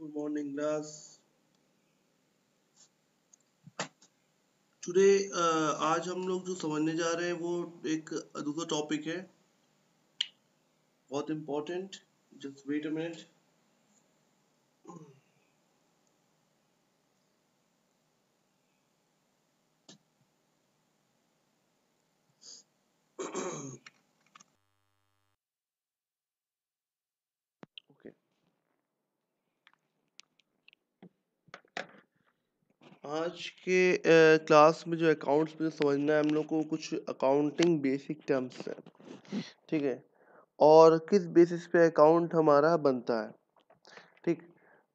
good morning class today uh, आज हम लोग जो समझने जा रहे हैं वो एक दूसरा टॉपिक है बहुत important just wait a minute आज के क्लास में जो अकाउंट्स में समझना है हम लोग को कुछ अकाउंटिंग बेसिक टर्म्स हैं ठीक है और किस बेसिस पे अकाउंट हमारा बनता है ठीक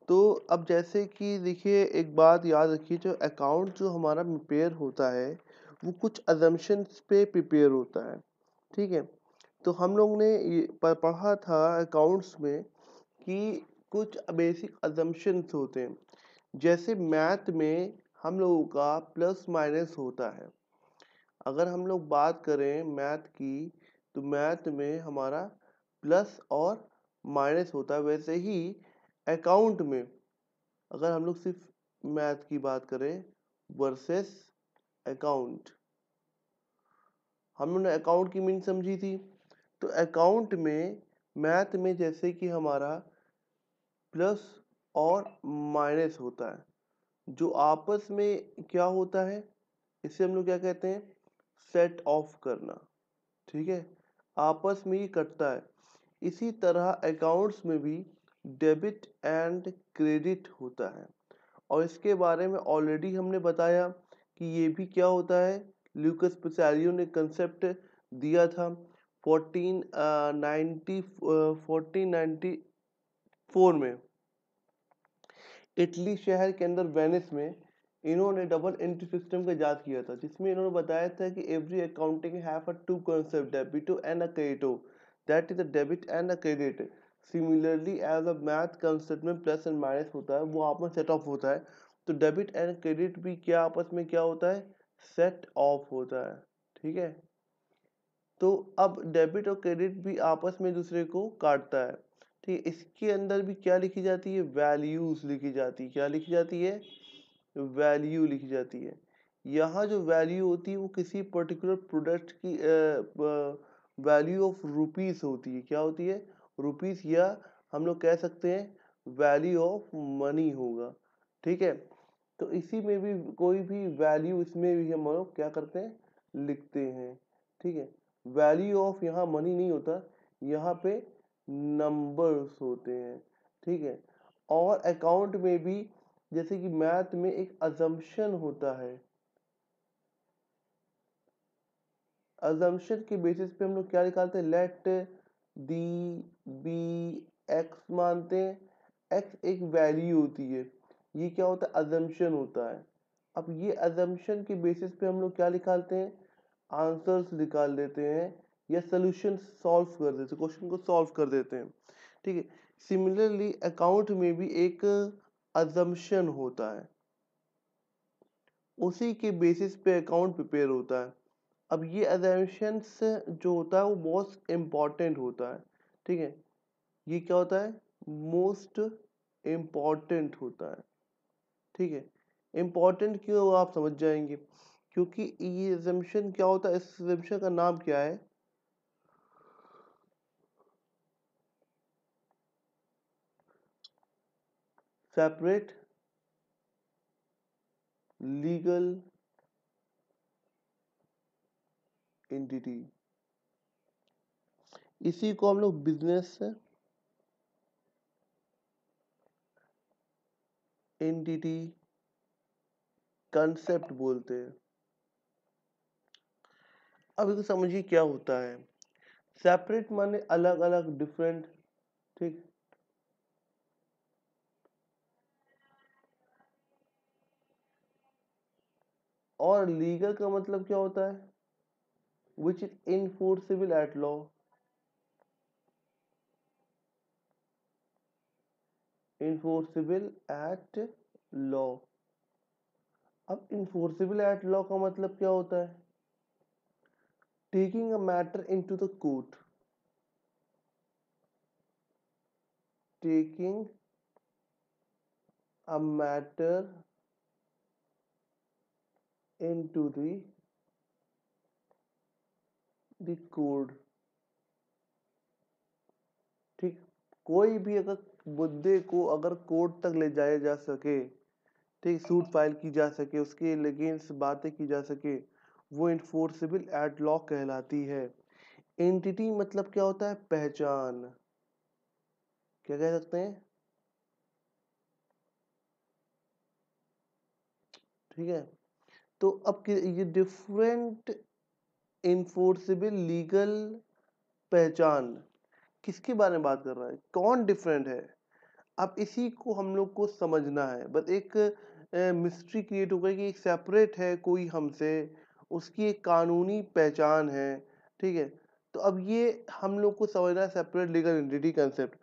तो अब जैसे कि देखिए एक बात याद रखिए जो अकाउंट जो हमारा प्रिपेयर होता है वो कुछ अजम्पन्स पे प्रिपेयर होता है ठीक है तो हम लोग ने पढ़ा था अकाउंट्स में कि कुछ बेसिक अजम्पन्स होते हैं जैसे मैथ में हम लोगों का प्लस माइनस होता है अगर हम लोग बात करें मैथ की तो मैथ में हमारा प्लस और माइनस होता है वैसे ही अकाउंट में अगर हम लोग सिर्फ मैथ की बात करें वर्सेस अकाउंट हम लोगों ने अकाउंट की मीनिंग समझी थी तो अकाउंट में मैथ में जैसे कि हमारा प्लस और माइनस होता है जो आपस में क्या होता है इसे हम लोग क्या कहते हैं सेट ऑफ करना ठीक है आपस में ही कटता है इसी तरह अकाउंट्स में भी डेबिट एंड क्रेडिट होता है और इसके बारे में ऑलरेडी हमने बताया कि ये भी क्या होता है ल्यूकस पिसारियो ने कंसेप्ट दिया था fourteen ninety fourteen ninety four में इटली शहर के अंदर वेनिस में इन्होंने डबल एंट्री सिस्टम का जांच किया था जिसमें इन्होंने बताया था कि every accounting have a two concept debito and a credito that is a debit and a credit similarly as a math concept में प्लस एंड माइनस होता है वो आप में सेट ऑफ होता है तो डेबिट एंड क्रेडिट भी क्या आपस में क्या होता है सेट ऑफ होता है ठीक है तो अब डेबिट और क्रेडिट भी आपस में दूसरे को काटता है ठीक तो है इसके अंदर भी क्या लिखी जाती है वैल्यूज़ लिखी जाती है क्या लिखी जाती है वैल्यू लिखी जाती है यहाँ जो वैल्यू होती है वो किसी पर्टिकुलर प्रोडक्ट की वैल्यू ऑफ रुपीस होती है क्या होती है रुपीस या हम लोग कह सकते हैं वैल्यू ऑफ मनी होगा ठीक है तो इसी में भी कोई भी वैल्यू इसमें भी हम लोग क्या करते हैं लिखते हैं ठीक है वैल्यू ऑफ यहाँ मनी नहीं होता यहाँ पे नंबर्स होते हैं ठीक है और अकाउंट में भी जैसे कि मैथ में एक अजम्पन होता है अजम्पन के बेसिस पे हम लोग क्या निकालते हैं लेट दी बी एक्स मानते हैं एक्स एक वैल्यू होती है ये क्या होता है अजम्पन होता है अब ये अजम्पन के बेसिस पे हम लोग क्या निकालते हैं आंसर्स निकाल लेते हैं या सोल्यूशन सॉल्व कर देते क्वेश्चन को सॉल्व कर देते हैं ठीक है सिमिलरली अकाउंट में भी एक अजम्पन होता है उसी के बेसिस पे अकाउंट प्रिपेयर होता है अब ये अजम्पन्स जो होता है वो बहुत इम्पॉर्टेंट होता है ठीक है ये क्या होता है मोस्ट इम्पॉर्टेंट होता है ठीक है इम्पॉर्टेंट क्यों आप समझ जाएंगे क्योंकि ये एजम्पन क्या होता है इस का नाम क्या है सेपरेट लीगल एंटिटी इसी को हम लोग बिजनेस एंटिटी कंसेप्ट बोलते हैं अब इसको समझिए क्या होता है सेपरेट माने अलग अलग डिफरेंट ठीक और लीगल का मतलब क्या होता है which is enforceable at law enforceable at law अब इन्फोर्सिबल एट लॉ का मतलब क्या होता है taking a matter into the court taking a matter into the the code ठीक कोई भी अगर मुद्दे को अगर कोर्ट तक ले जाया जा सके ठीक सूट फाइल की जा सके उसके अगेंस्ट बातें की जा सके वो इन्फोर्सेबल एट लॉ कहलाती है एंटिटी मतलब क्या होता है पहचान क्या कह सकते हैं ठीक है तो अब ये डिफरेंट इन्फोर्सिबल लीगल पहचान किसके बारे में बात कर रहा है कौन डिफरेंट है अब इसी को हम लोग को समझना है बस एक मिस्ट्री क्रिएट हो गई कि एक सेपरेट है कोई हमसे उसकी एक कानूनी पहचान है ठीक है तो अब ये हम लोग को समझना है सेपरेट लीगल एंटिटी कंसेप्ट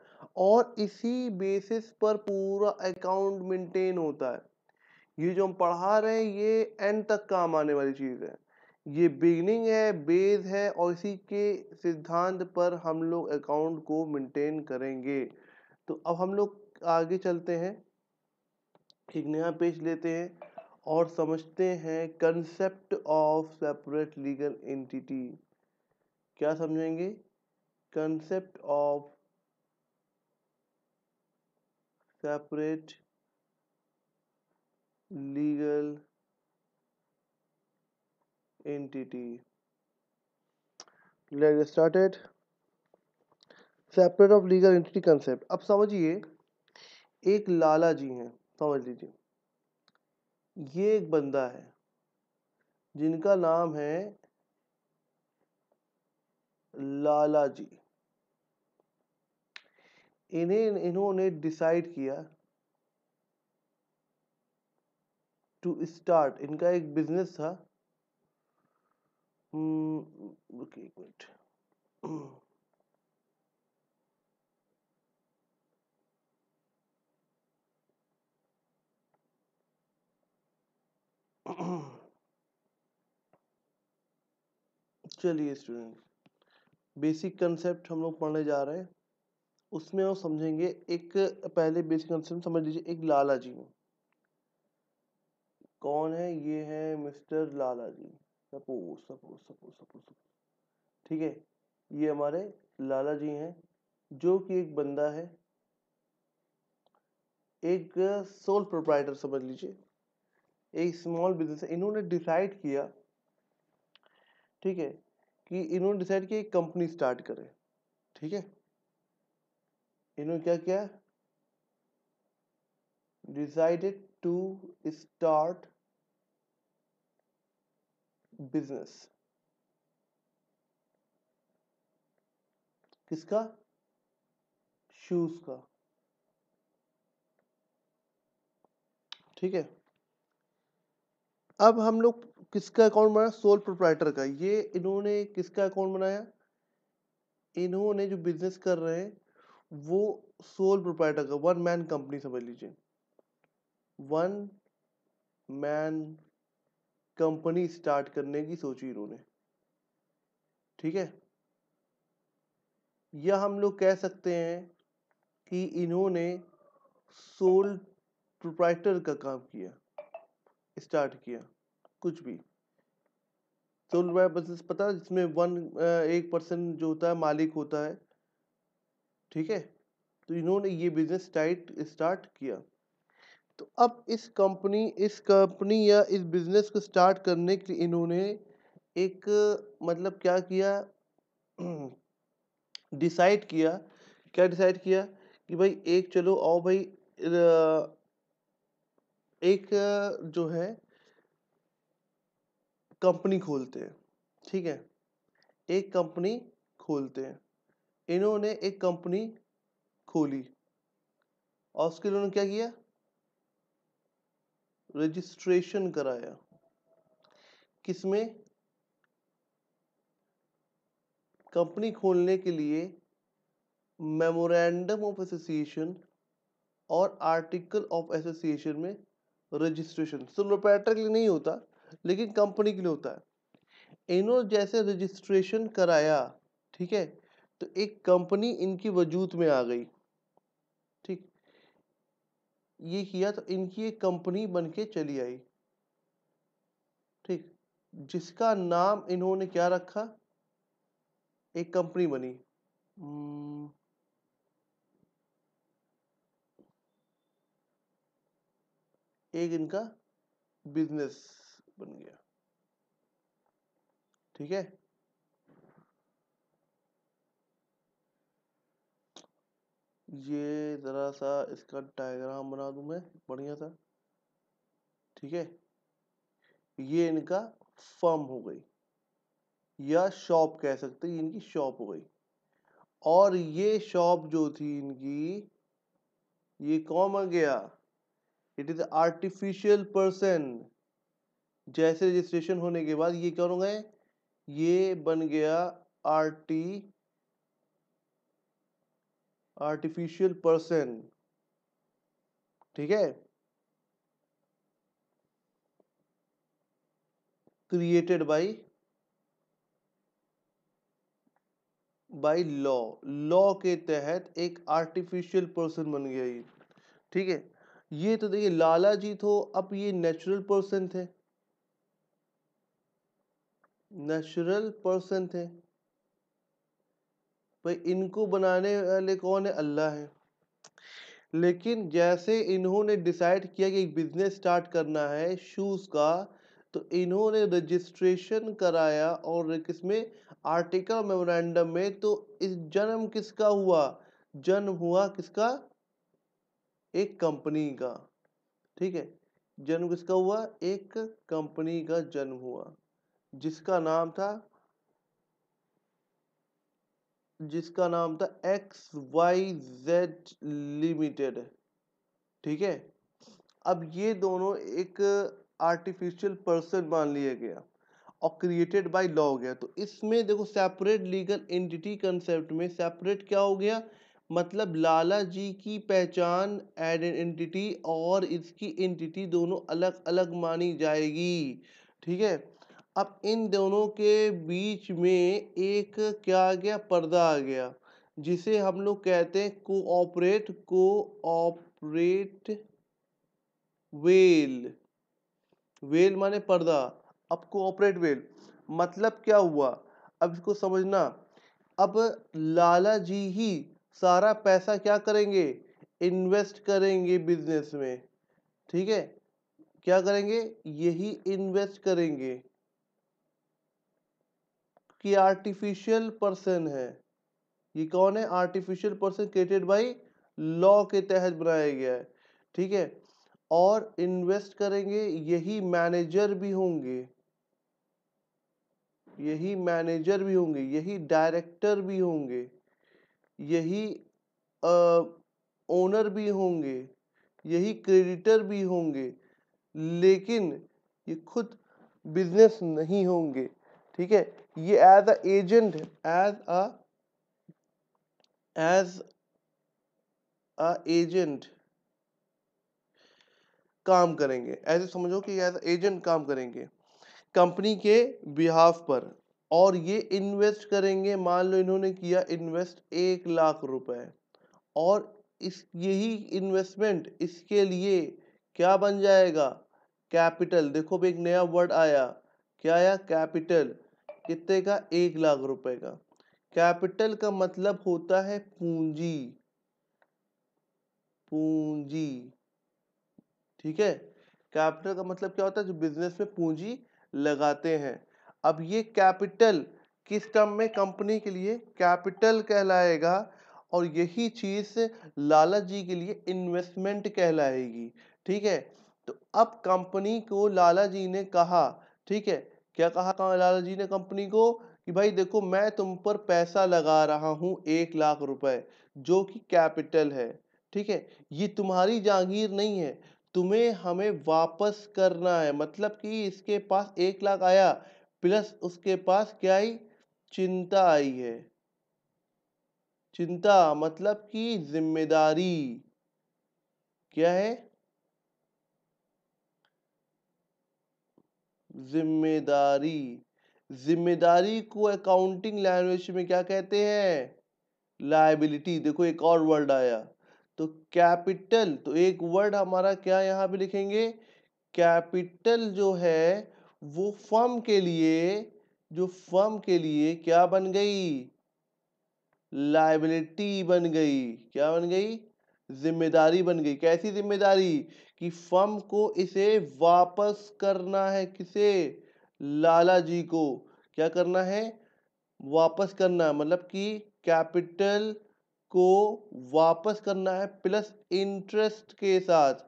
और इसी बेसिस पर पूरा अकाउंट मेंटेन होता है ये जो हम पढ़ा रहे हैं ये एंड तक काम आने वाली चीज़ है ये बिगनिंग है बेस है और इसी के सिद्धांत पर हम लोग अकाउंट को मेंटेन करेंगे तो अब हम लोग आगे चलते हैं एक नया पेज लेते हैं और समझते हैं concept of separate legal entity क्या समझेंगे concept of separate legal entity let's get started separate of legal entity concept अब समझिए एक लाला जी हैं समझ लीजिए ये एक बंदा है जिनका नाम है लाला जी इन्हें इन्होंने डिसाइड किया टू स्टार्ट इनका एक बिजनेस था मिनट हम्म, चलिए स्टूडेंट बेसिक कंसेप्ट हम लोग पढ़ने जा रहे हैं उसमें हम समझेंगे एक पहले बेसिक कंसेप्ट समझ लीजिए एक लाला जी में कौन है ये है mister Lala ji suppose suppose suppose suppose ठीक है ये हमारे लाला जी हैं जो कि एक बंदा है एक सोल प्रोप्राइटर समझ लीजिए एक स्मॉल बिजनेस इन्होंने डिसाइड किया ठीक है कि इन्होंने डिसाइड किया एक कंपनी स्टार्ट करें ठीक है इन्होंने क्या किया डिसाइडेड टू स्टार्ट बिजनेस किसका शूज का ठीक है अब हम लोग किसका अकाउंट बनाया सोल प्रोप्राइटर का ये इन्होंने किसका अकाउंट बनाया इन्होंने जो बिजनेस कर रहे हैं वो सोल प्रोप्राइटर का वन मैन कंपनी समझ लीजिए वन मैन कंपनी स्टार्ट करने की सोची इन्होंने ठीक है या हम लोग कह सकते हैं कि इन्होंने सोल प्रोप्राइटर का काम किया स्टार्ट किया कुछ भी सोल तो बिजनेस पता जिसमें वन एक परसेंट जो होता है मालिक होता है ठीक है तो इन्होंने ये बिजनेस स्टार्ट किया तो अब इस कंपनी इस कंपनी या इस बिज़नेस को स्टार्ट करने के लिए इन्होंने एक मतलब क्या किया डिसाइड किया क्या डिसाइड किया कि भाई एक चलो आओ भाई एक जो है कंपनी खोलते हैं ठीक है एक कंपनी खोलते हैं इन्होंने एक कंपनी खोली और उसके लिए उन्होंने क्या किया रजिस्ट्रेशन कराया किसमें कंपनी खोलने के लिए मेमोरेंडम ऑफ एसोसिएशन और आर्टिकल ऑफ एसोसिएशन में रजिस्ट्रेशन सो तो के लिए नहीं होता लेकिन कंपनी के लिए होता है इन्होंने जैसे रजिस्ट्रेशन कराया ठीक है तो एक कंपनी इनकी वजूद में आ गई ठीक ये किया तो इनकी एक कंपनी बन के चली आई ठीक जिसका नाम इन्होंने क्या रखा एक कंपनी बनी हम्म, एक इनका बिजनेस बन गया ठीक है ये ज़रा सा इसका डायग्राम बना दू मैं बढ़िया सा ठीक है ये इनका फर्म हो गई या शॉप कह सकते हैं इनकी शॉप हो गई और ये शॉप जो थी इनकी ये कौन बन गया इट इज आर्टिफिशियल पर्सन जैसे रजिस्ट्रेशन होने के बाद ये क्या हो गए ये बन गया आर्टी आर्टिफिशियल पर्सन ठीक है created by by law law के तहत एक आर्टिफिशियल पर्सन बन गया ये ठीक है ये तो देखिए लाला जी तो अब ये नेचुरल पर्सन थे नेचुरल पर्सन थे भाई इनको बनाने वाले कौन है अल्लाह है लेकिन जैसे इन्होंने डिसाइड किया कि एक बिजनेस स्टार्ट करना है शूज़ का तो इन्होंने रजिस्ट्रेशन कराया और किसमें आर्टिकल मेमोरेंडम में तो इस जन्म किसका हुआ जन्म हुआ किसका एक कंपनी का ठीक है जन्म किसका हुआ एक कंपनी का जन्म हुआ जिसका नाम था जिसका नाम था एक्स वाई जेड लिमिटेड ठीक है अब ये दोनों एक आर्टिफिशियल पर्सन मान लिया गया और क्रिएटेड बाय लॉ हो गया तो इसमें देखो सेपरेट लीगल एंटिटी कंसेप्ट में सेपरेट क्या हो गया मतलब लाला जी की पहचान आइडेंटिटी और इसकी एंटिटी दोनों अलग अलग मानी जाएगी ठीक है अब इन दोनों के बीच में एक क्या आ गया पर्दा आ गया जिसे हम लोग कहते हैं कोऑपरेट कोऑपरेट वेल वेल माने पर्दा अब कोऑपरेट वेल मतलब क्या हुआ अब इसको समझना अब लाला जी ही सारा पैसा क्या करेंगे इन्वेस्ट करेंगे बिजनेस में ठीक है क्या करेंगे यही इन्वेस्ट करेंगे कि आर्टिफिशियल पर्सन है ये कौन है artificial person created by law के तहत बनाया गया है ठीक है और इन्वेस्ट करेंगे यही मैनेजर भी होंगे यही मैनेजर भी होंगे यही डायरेक्टर भी होंगे यही ओनर भी होंगे यही क्रेडिटर भी होंगे लेकिन ये खुद बिजनेस नहीं होंगे ठीक है ये as a agent as a as a agent काम करेंगे ऐसे समझो कि एज एजेंट काम करेंगे कंपनी के बिहाफ पर और ये इन्वेस्ट करेंगे मान लो इन्होंने किया इन्वेस्ट एक लाख रुपए और इस यही इन्वेस्टमेंट इसके लिए क्या बन जाएगा कैपिटल देखो भी एक नया वर्ड आया क्या आया कैपिटल कितने का एक लाख रुपए का कैपिटल का मतलब होता है पूंजी पूंजी ठीक है कैपिटल का मतलब क्या होता है जो बिजनेस में पूंजी लगाते हैं अब ये कैपिटल किस टर्म में कंपनी के लिए कैपिटल कहलाएगा और यही चीज लाला जी के लिए इन्वेस्टमेंट कहलाएगी ठीक है तो अब कंपनी को लाला जी ने कहा ठीक है क्या कहा लाला जी ने कंपनी को कि भाई देखो मैं तुम पर पैसा लगा रहा हूँ एक लाख रुपए जो कि कैपिटल है ठीक है ये तुम्हारी जागीर नहीं है तुम्हें हमें वापस करना है मतलब कि इसके पास एक लाख आया प्लस उसके पास क्या आई चिंता आई है चिंता मतलब कि जिम्मेदारी क्या है जिम्मेदारी जिम्मेदारी को अकाउंटिंग लैंग्वेज में क्या कहते हैं लाइबिलिटी देखो एक और वर्ड आया तो कैपिटल तो एक वर्ड हमारा क्या यहाँ पे लिखेंगे कैपिटल जो है वो फर्म के लिए जो फर्म के लिए क्या बन गई लाइबिलिटी बन गई क्या बन गई जिम्मेदारी बन गई कैसी जिम्मेदारी कि फर्म को इसे वापस करना है किसे लाला जी को क्या करना है वापस करना है मतलब कि कैपिटल को वापस करना है प्लस इंटरेस्ट के साथ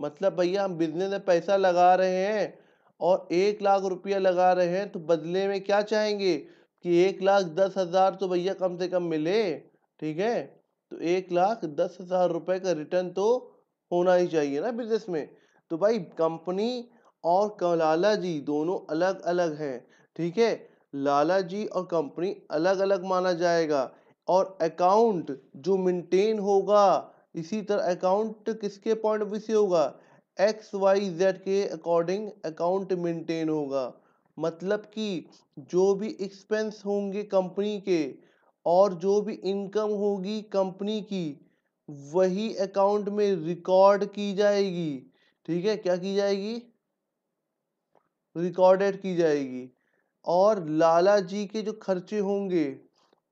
मतलब भैया हम बिजनेस में पैसा लगा रहे हैं और एक लाख रुपया लगा रहे हैं तो बदले में क्या चाहेंगे कि एक लाख दस हज़ार तो भैया कम से कम मिले ठीक है तो एक लाख दस हज़ार रुपये का रिटर्न तो होना ही चाहिए ना बिजनेस में तो भाई कंपनी और लाला जी दोनों अलग अलग हैं ठीक है लाला जी और कंपनी अलग अलग माना जाएगा और अकाउंट जो मेंटेन होगा इसी तरह अकाउंट किसके पॉइंट ऑफ व्यू से होगा एक्स वाई जेड के अकॉर्डिंग अकाउंट मेंटेन होगा मतलब कि जो भी एक्सपेंस होंगे कंपनी के और जो भी इनकम होगी कंपनी की वही अकाउंट में रिकॉर्ड की जाएगी ठीक है क्या की जाएगी रिकॉर्डेड की जाएगी और लाला जी के जो खर्चे होंगे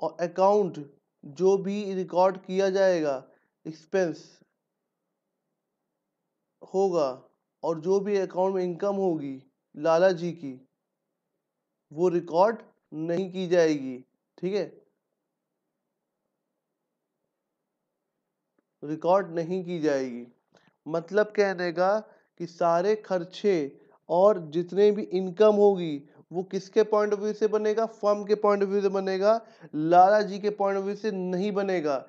और अकाउंट जो भी रिकॉर्ड किया जाएगा एक्सपेंस होगा और जो भी अकाउंट में इनकम होगी लाला जी की वो रिकॉर्ड नहीं की जाएगी ठीक है रिकॉर्ड नहीं की जाएगी मतलब कहने का कि सारे खर्चे और जितने भी इनकम होगी वो किसके पॉइंट ऑफ व्यू से बनेगा फर्म के पॉइंट ऑफ व्यू से बनेगा लाला जी के पॉइंट ऑफ व्यू से नहीं बनेगा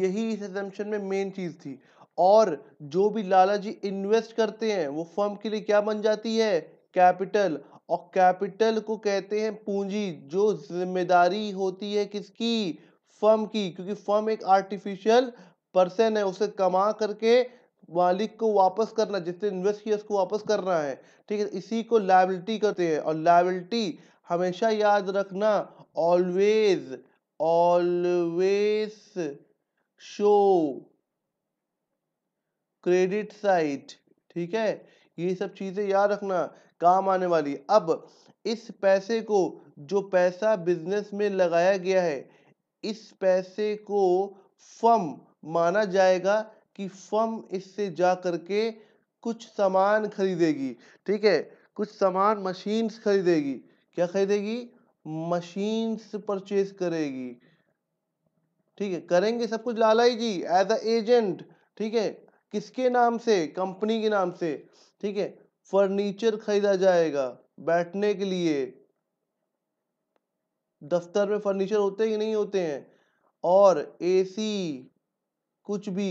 यही इस एजम्पन में मेन चीज़ थी और जो भी लाला जी इन्वेस्ट करते हैं वो फर्म के लिए क्या बन जाती है कैपिटल और कैपिटल को कहते हैं पूंजी जो जिम्मेदारी होती है किसकी फर्म की क्योंकि फर्म एक आर्टिफिशियल पर्सन है उसे कमा करके मालिक को वापस करना जिसने इन्वेस्ट किया उसको वापस करना है ठीक है इसी को लाइबिलिटी करते हैं और लाइबिलिटी हमेशा याद रखना always always show credit side ठीक है ये सब चीज़ें याद रखना काम आने वाली अब इस पैसे को जो पैसा बिजनेस में लगाया गया है इस पैसे को फर्म माना जाएगा कि फर्म इससे जा करके कुछ सामान खरीदेगी ठीक है कुछ सामान मशीन्स खरीदेगी क्या खरीदेगी मशीन्स परचेज करेगी ठीक है करेंगे सब कुछ लालाई जी एज अ एजेंट ठीक है किसके नाम से कंपनी के नाम से ठीक है फर्नीचर खरीदा जाएगा बैठने के लिए दफ्तर में फर्नीचर होते ही नहीं होते हैं और एसी कुछ भी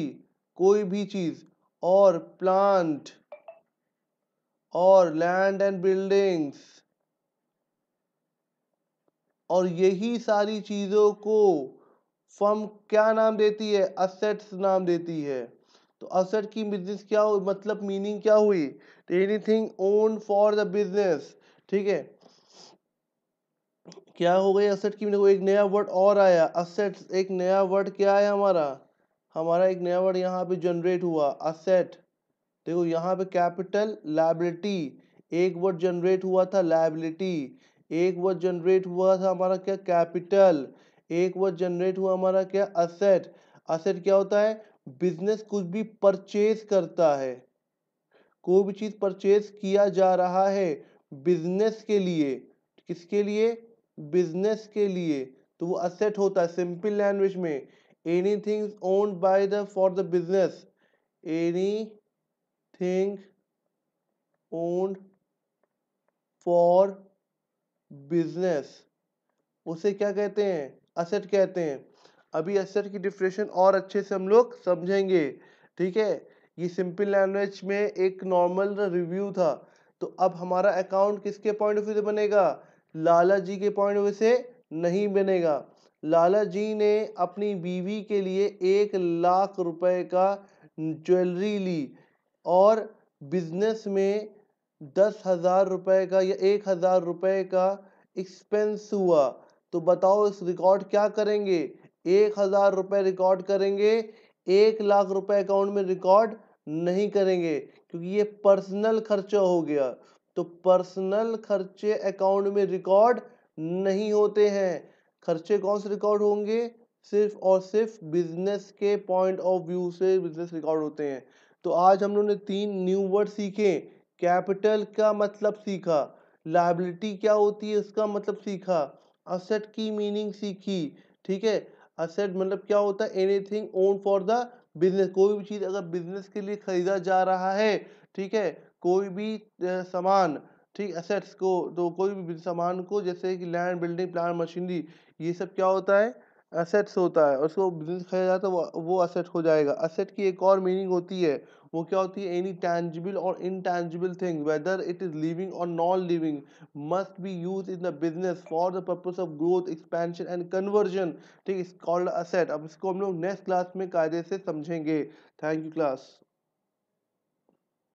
कोई भी चीज और प्लांट और लैंड एंड बिल्डिंग्स और यही सारी चीजों को फर्म क्या नाम देती है असेट्स नाम देती है तो असेट की बिजनेस मतलब क्या हुई मतलब मीनिंग क्या हुई anything own for the business ठीक है क्या हो गई असेट की एक नया वर्ड और आया असेट्स एक नया वर्ड क्या आया हमारा हमारा एक नया वर्ड यहाँ पे जनरेट हुआ असेट देखो यहाँ पे कैपिटल लाइबिलिटी एक वर्ड जनरेट हुआ था लाइबिलिटी एक वर्ड जनरेट हुआ था हमारा क्या कैपिटल एक वर्ड जनरेट हुआ हमारा क्या असेट असेट क्या होता है बिजनेस कुछ भी परचेज करता है कोई भी चीज़ परचेज किया जा रहा है बिजनेस के लिए किसके लिए बिजनेस के लिए तो वो असेट होता है सिंपल लैंग्वेज में own by the for the business anything own for business उसे क्या कहते हैं असेट कहते हैं अभी असेट की डिफ्रेशन और अच्छे से हम लोग समझेंगे ठीक है ये सिंपल लैंग्वेज में एक नॉर्मल रिव्यू था तो अब हमारा अकाउंट किसके पॉइंट ऑफ व्यू से बनेगा लाला जी के पॉइंट ऑफ व्यू से नहीं बनेगा लाला जी ने अपनी बीवी के लिए एक लाख रुपए का ज्वेलरी ली और बिजनेस में दस हज़ार रुपये का या एक हज़ार रुपये का एक्सपेंस हुआ तो बताओ इस रिकॉर्ड क्या करेंगे एक हज़ार रुपये रिकॉर्ड करेंगे एक लाख रुपए अकाउंट में रिकॉर्ड नहीं करेंगे क्योंकि ये पर्सनल खर्चा हो गया तो पर्सनल खर्चे अकाउंट में रिकॉर्ड नहीं होते हैं खर्चे कौन से रिकॉर्ड होंगे सिर्फ और सिर्फ बिजनेस के पॉइंट ऑफ व्यू से बिजनेस रिकॉर्ड होते हैं तो आज हम लोगों ने तीन न्यू वर्ड सीखे कैपिटल का मतलब सीखा लाइबिलिटी क्या होती है उसका मतलब सीखा असेट की मीनिंग सीखी ठीक है असेट मतलब क्या होता है anything own for the business कोई भी चीज़ अगर बिजनेस के लिए खरीदा जा रहा है ठीक है कोई भी सामान ठीक एसेट्स को तो कोई भी सामान को जैसे कि लैंड बिल्डिंग प्लान मशीनरी ये सब क्या होता है असेट्स होता है और उसको बिजनेस खरीदा जाता है वो वो असेट हो जाएगा असेट की एक और मीनिंग होती है वो क्या होती है एनी टैंजिबल और intangible thing whether it is living और non living must be use in the business for the purpose of growth expansion and conversion ठीक इज कॉल्ड असेट अब इसको हम लोग नेक्स्ट क्लास में कायदे से समझेंगे थैंक यू क्लास